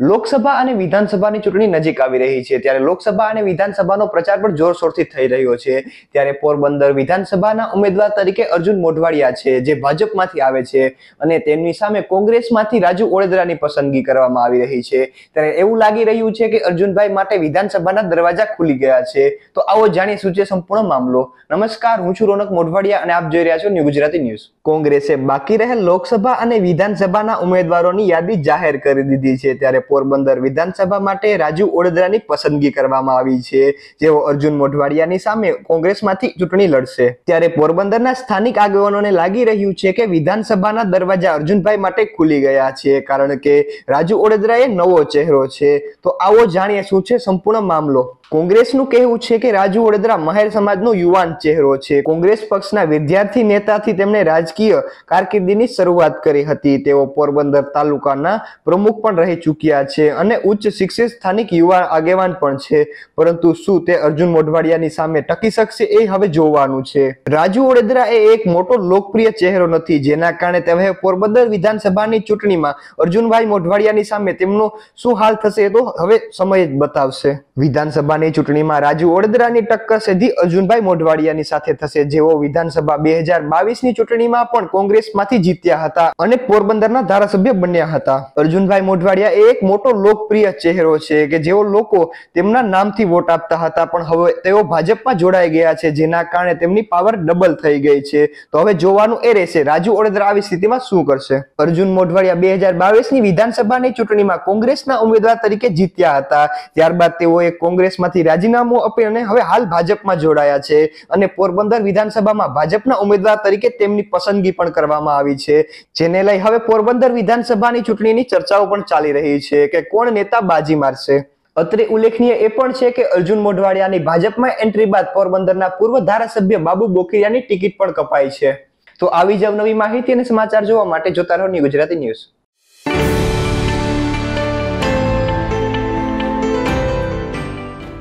લોકસભા અને વિધાનસભાની ચૂંટણી નજીક આવી રહી છે ત્યારે લોકસભા અને વિધાનસભાનો પ્રચાર પણ જોરશોરથી થઈ રહ્યો છે ત્યારે પોરબંદર વિધાનસભાના ઉમેદવાર તરીકે અર્જુન મોઢવાડિયા છે જે ભાજપમાંથી આવે છે અને તેમની સામે કોંગ્રેસમાંથી રાજુ ઓળેદરાની પસંદગી કરવામાં આવી રહી છે ત્યારે એવું લાગી રહ્યું છે કે અર્જુનભાઈ માટે વિધાનસભાના દરવાજા ખુલી ગયા છે તો આવો જાણી સૂચે સંપૂર્ણ મામલો નમસ્કાર હું છું રોનક મોઢવાડિયા અને આપ જોઈ રહ્યા છો ન્યૂ ગુજરાતી ન્યૂઝ કોંગ્રેસે બાકી રહેલ લોકસભા અને વિધાનસભાના ઉમેદવારોની યાદી જાહેર કરી દીધી છે ત્યારે પોરબંદર વિધાનસભા માટે રાજુ ઓડદરાની પસંદગી કરવામાં આવી છે જેઓ અર્જુન મોઢવાડિયાની સામે કોંગ્રેસમાંથી ચૂંટણી લડશે ત્યારે પોરબંદરના સ્થાનિક આગેવાનોને લાગી રહ્યું છે કે વિધાનસભાના દરવાજા અર્જુનભાઈ માટે ખુલી ગયા છે કારણ કે રાજુ ઓડદરા એ નવો ચહેરો છે તો આવો જાણીએ શું છે સંપૂર્ણ મામલો કોંગ્રેસનું કહેવું છે કે રાજુ વડોદરા મહેર સમાજનો યુવાન ચહેરો છે કોંગ્રેસ પક્ષના વિદ્યાર્થી નેતાથી તેમણે રાજકીય કારકિર્દીની શરૂઆત કરી હતી તેઓ પોરબંદર તાલુકાના પ્રમુખ પણ રહી ચૂક્યા રહ્યા છે અને ઉચ્ચ શિક્ષિત સ્થાનિક યુવા આગેવાન પણ છે પરંતુ શું તે અર્જુન મોઢવાડિયાની સામે ટકી શકશે એ હવે જોવાનું છે રાજુ ઓડેદરા એ એક મોટો લોકપ્રિય ચહેરો નથી જેના કારણે તમે પોરબંદર વિધાનસભાની ચૂંટણીમાં અર્જુનભાઈ મોઢવાડિયાની સામે તેમનો શું હાલ થશે એ તો હવે સમય જ બતાવશે વિધાનસભાની ચૂંટણીમાં રાજુ ઓડેદરાની ટક્કર સીધી અર્જુનભાઈ મોઢવાડિયાની સાથે થશે જેઓ વિધાનસભા બે હજાર બાવીસની ચૂંટણીમાં પણ કોંગ્રેસમાંથી જીત્યા હતા અને પોરબંદરના ધારાસભ્ય બન્યા હતા અર્જુનભાઈ મોઢવાડિયા એ એક મોટો લોકપ્રિય ચહેરો છે કે જેઓ લોકો તેમના નામથી વોટ આપતા હતા પણ હવે તેઓ ભાજપમાં જોડાઈ ગયા છે જેના કારણે તેમની પાવર ડબલ થઈ ગઈ છે તો હવે જોવાનું એ રહેશે રાજુ ઓડેદરા આવી સ્થિતિમાં શું કરશે અર્જુન મોઢવાડિયા બે હજાર બાવીસ બાવીસની વિધાનસભાની ચૂંટણીમાં કોંગ્રેસના ઉમેદવાર તરીકે જીત્યા હતા ત્યારબાદ તેઓએ કોંગ્રેસમાંથી રાજીનામું આપી અને હવે હાલ ભાજપમાં જોડાયા છે અને પોરબંદર વિધાનસભામાં ભાજપના ઉમેદવાર તરીકે તેમની પસંદગી પણ કરવામાં આવી છે જેને લઈ હવે પોરબંદર વિધાનસભાની ચૂંટણીની ચર્ચાઓ પણ ચાલી રહી છે છે કે કોણ નેતા બાજી મારશે અત્રે ઉલ્લેખનીય એ પણ છે કે અર્જુન મોઢવાડિયાની ભાજપમાં એન્ટ્રી બાદ પોરબંદરના પૂર્વ ધારાસભ્ય બાબુ બોકરિયાની ટિકિટ પણ કપાઈ છે તો આવી જ નવી માહિતી અને સમાચાર જોવા માટે જોતા રહો ગુજરાતી ન્યૂઝ